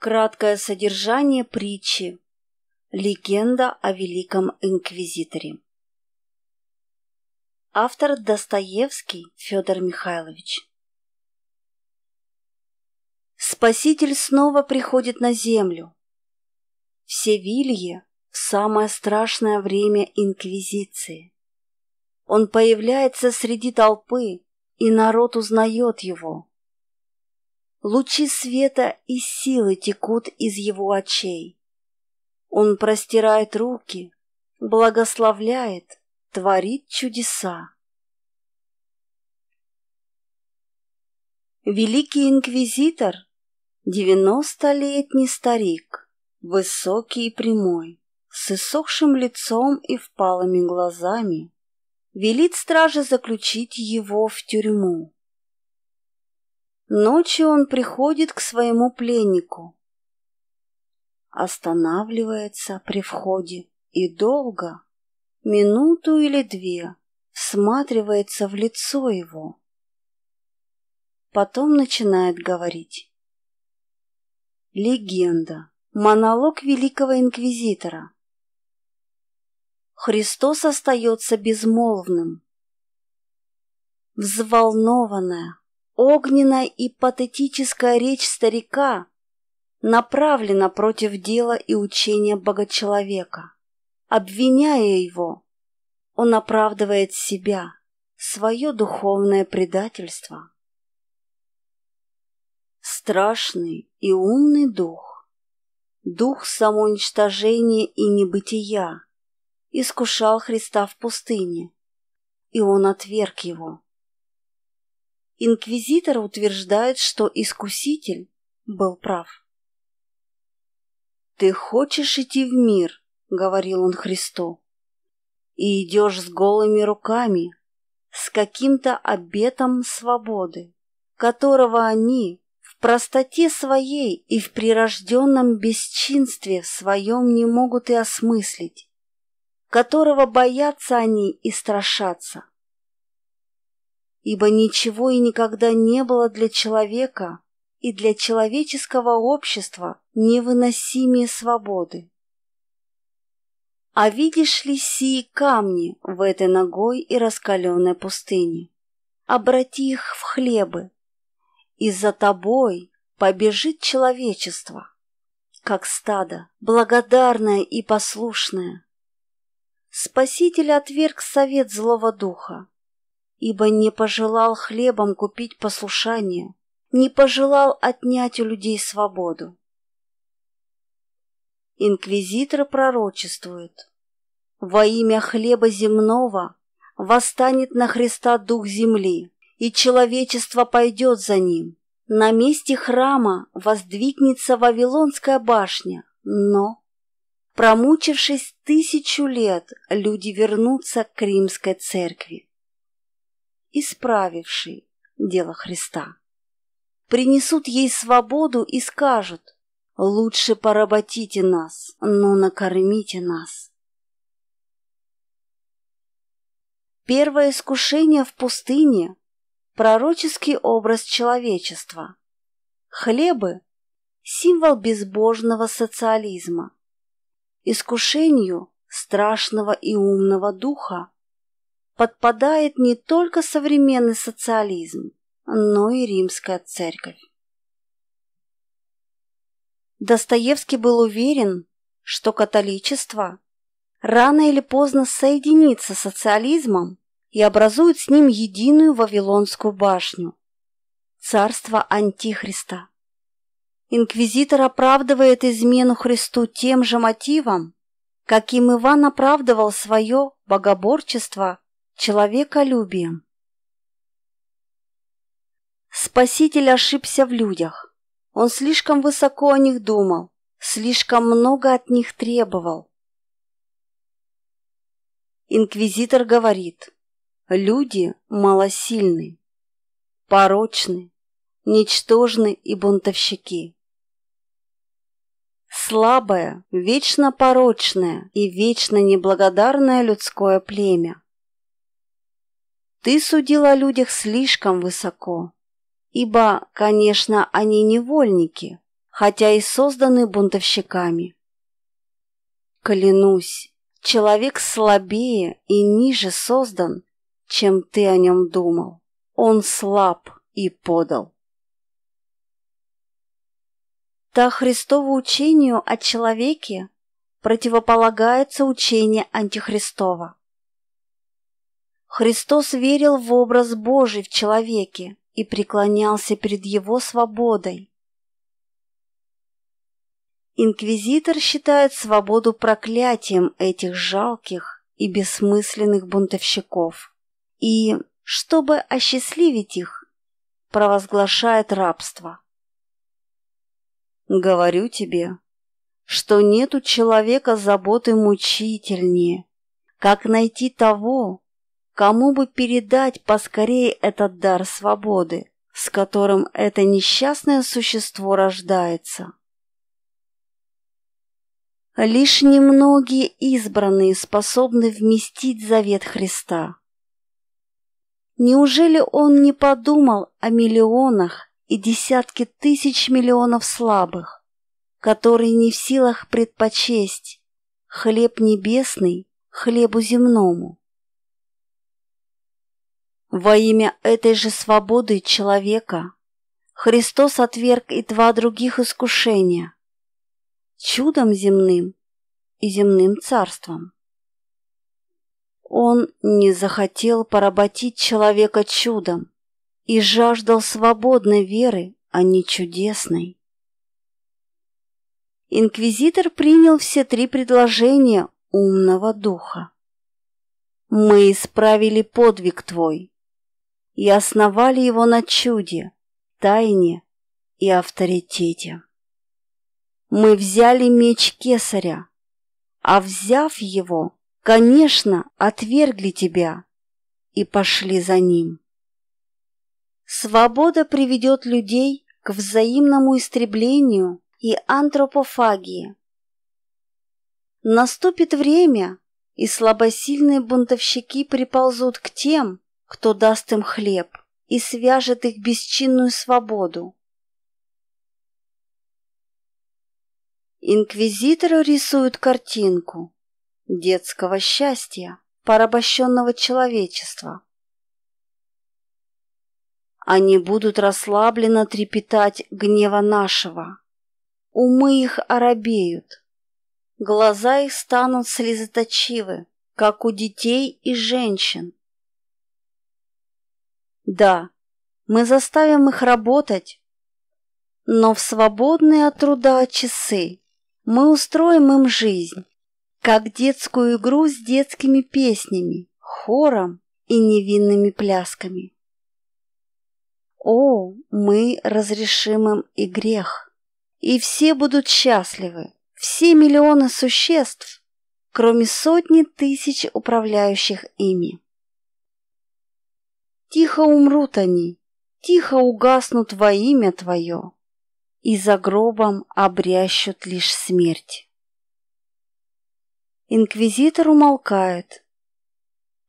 Краткое содержание притчи. Легенда о Великом Инквизиторе. Автор Достоевский Федор Михайлович. Спаситель снова приходит на землю. В Севилье в самое страшное время Инквизиции. Он появляется среди толпы, и народ узнает его. Лучи света и силы текут из его очей. Он простирает руки, благословляет, творит чудеса. Великий инквизитор — девяностолетний старик, высокий и прямой, с иссохшим лицом и впалыми глазами, велит страже заключить его в тюрьму. Ночью он приходит к своему пленнику. Останавливается при входе и долго, минуту или две, всматривается в лицо его. Потом начинает говорить. Легенда. Монолог великого инквизитора. Христос остается безмолвным. Взволнованная, Огненная и патетическая речь старика направлена против дела и учения богочеловека. Обвиняя его, он оправдывает себя, свое духовное предательство. Страшный и умный дух, дух самоуничтожения и небытия, искушал Христа в пустыне, и он отверг его. Инквизитор утверждает, что искуситель был прав. «Ты хочешь идти в мир», — говорил он Христу, — «и идешь с голыми руками, с каким-то обетом свободы, которого они в простоте своей и в прирожденном бесчинстве своем не могут и осмыслить, которого боятся они и страшатся ибо ничего и никогда не было для человека и для человеческого общества невыносимее свободы. А видишь ли сии камни в этой ногой и раскаленной пустыне? Обрати их в хлебы, и за тобой побежит человечество, как стадо, благодарное и послушное. Спаситель отверг совет злого духа, ибо не пожелал хлебом купить послушание, не пожелал отнять у людей свободу. Инквизитор пророчествует. Во имя хлеба земного восстанет на Христа дух земли, и человечество пойдет за ним. На месте храма воздвигнется Вавилонская башня, но, промучившись тысячу лет, люди вернутся к римской церкви исправивший дело Христа. Принесут ей свободу и скажут, «Лучше поработите нас, но накормите нас». Первое искушение в пустыне – пророческий образ человечества. Хлебы – символ безбожного социализма. Искушению страшного и умного духа подпадает не только современный социализм, но и римская церковь. Достоевский был уверен, что католичество рано или поздно соединится с социализмом и образует с ним единую Вавилонскую башню – царство Антихриста. Инквизитор оправдывает измену Христу тем же мотивом, каким Иван оправдывал свое богоборчество Человеколюбием. Спаситель ошибся в людях. Он слишком высоко о них думал, слишком много от них требовал. Инквизитор говорит, люди малосильны, порочны, ничтожны и бунтовщики. Слабое, вечно порочное и вечно неблагодарное людское племя. Ты судил о людях слишком высоко, ибо, конечно, они невольники, хотя и созданы бунтовщиками. Клянусь, человек слабее и ниже создан, чем ты о нем думал. Он слаб и подал. Так Христову учению о человеке противополагается учение Антихристова. Христос верил в образ Божий в человеке и преклонялся перед его свободой. Инквизитор считает свободу проклятием этих жалких и бессмысленных бунтовщиков. И, чтобы осчастливить их, провозглашает рабство. Говорю тебе, что нет у человека заботы мучительнее, как найти того, Кому бы передать поскорее этот дар свободы, с которым это несчастное существо рождается? Лишь немногие избранные способны вместить завет Христа. Неужели он не подумал о миллионах и десятке тысяч миллионов слабых, которые не в силах предпочесть хлеб небесный хлебу земному? Во имя этой же свободы человека Христос отверг и два других искушения – чудом земным и земным царством. Он не захотел поработить человека чудом и жаждал свободной веры, а не чудесной. Инквизитор принял все три предложения умного духа. «Мы исправили подвиг твой», и основали его на чуде, тайне и авторитете. Мы взяли меч кесаря, а взяв его, конечно, отвергли тебя и пошли за ним. Свобода приведет людей к взаимному истреблению и антропофагии. Наступит время, и слабосильные бунтовщики приползут к тем, кто даст им хлеб и свяжет их бесчинную свободу. Инквизиторы рисуют картинку детского счастья, порабощенного человечества. Они будут расслабленно трепетать гнева нашего. Умы их оробеют. Глаза их станут слезоточивы, как у детей и женщин. Да, мы заставим их работать. Но в свободные от труда часы мы устроим им жизнь, как детскую игру с детскими песнями, хором и невинными плясками. О, мы разрешим им и грех, и все будут счастливы, все миллионы существ, кроме сотни тысяч управляющих ими. Тихо умрут они, тихо угаснут во имя Твое, и за гробом обрящут лишь смерть. Инквизитор умолкает.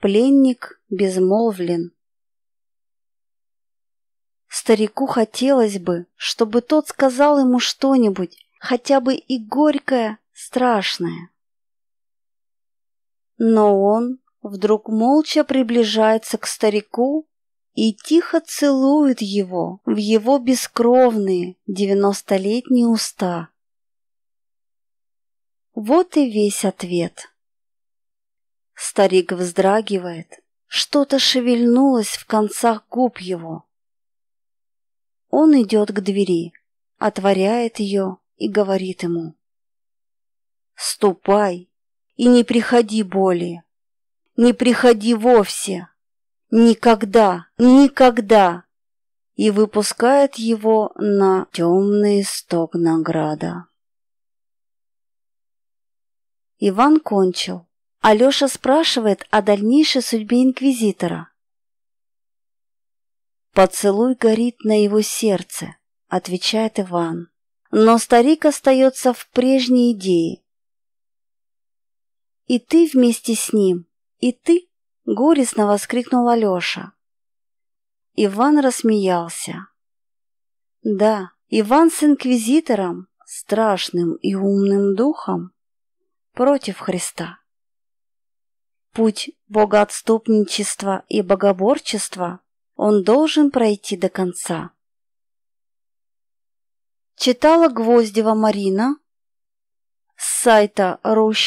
Пленник безмолвлен. Старику хотелось бы, чтобы тот сказал ему что-нибудь, хотя бы и горькое, страшное. Но он вдруг молча приближается к старику и тихо целует его в его бескровные девяностолетние уста. Вот и весь ответ. Старик вздрагивает, что-то шевельнулось в концах губ его. Он идет к двери, отворяет ее и говорит ему. «Ступай и не приходи более, не приходи вовсе!» Никогда, никогда! И выпускает его на темный сток награда. Иван кончил. Алеша спрашивает о дальнейшей судьбе инквизитора. «Поцелуй горит на его сердце», — отвечает Иван. Но старик остается в прежней идее. «И ты вместе с ним, и ты Горестно воскликнул Алеша. Иван рассмеялся. Да, Иван с инквизитором, страшным и умным духом, против Христа. Путь богоотступничества и богоборчества он должен пройти до конца. Читала Гвоздева Марина с сайта rushist.com